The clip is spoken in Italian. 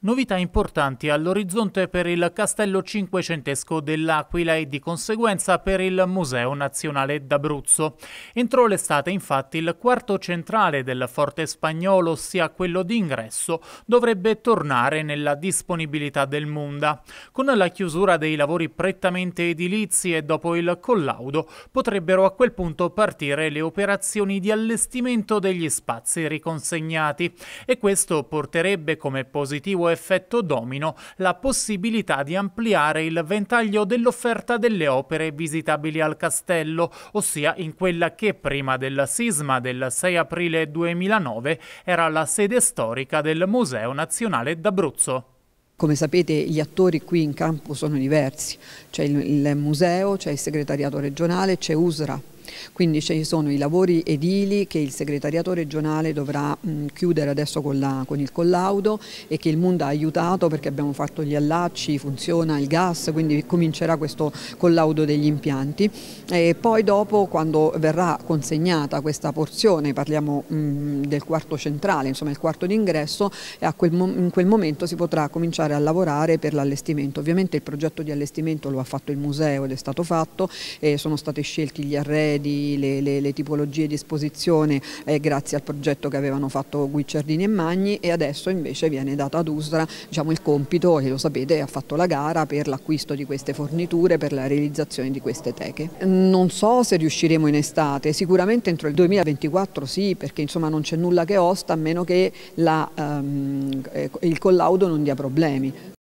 Novità importanti all'orizzonte per il Castello Cinquecentesco dell'Aquila e di conseguenza per il Museo Nazionale d'Abruzzo. Entro l'estate infatti il quarto centrale del Forte Spagnolo, ossia quello d'ingresso, dovrebbe tornare nella disponibilità del Munda. Con la chiusura dei lavori prettamente edilizi e dopo il collaudo potrebbero a quel punto partire le operazioni di allestimento degli spazi riconsegnati e questo porterebbe come positivo effetto domino la possibilità di ampliare il ventaglio dell'offerta delle opere visitabili al castello, ossia in quella che prima del sisma del 6 aprile 2009 era la sede storica del Museo Nazionale d'Abruzzo. Come sapete gli attori qui in campo sono diversi, c'è il, il museo, c'è il segretariato regionale, c'è USRA, quindi ci sono i lavori edili che il segretariato regionale dovrà mh, chiudere adesso con, la, con, il collaudo e che il Mund ha aiutato perché abbiamo fatto gli allacci, funziona il gas, quindi comincerà questo collaudo degli impianti. E poi dopo quando verrà consegnata questa porzione, parliamo mh, del quarto centrale, insomma il quarto d'ingresso, in quel momento si potrà cominciare a lavorare per l'allestimento. Ovviamente il progetto di allestimento lo ha fatto il museo ed è stato fatto, sono stati scelti gli arredi, di, le, le, le, tipologie di esposizione eh, grazie al progetto che avevano fatto Guicciardini e Magni e adesso invece viene data ad Usra diciamo, il compito, e lo sapete ha fatto la gara per l'acquisto di queste forniture, per la realizzazione di queste teche. Non so se riusciremo in estate, sicuramente entro il 2024 sì perché insomma non c'è nulla che osta a meno che la, ehm, eh, il collaudo non dia problemi.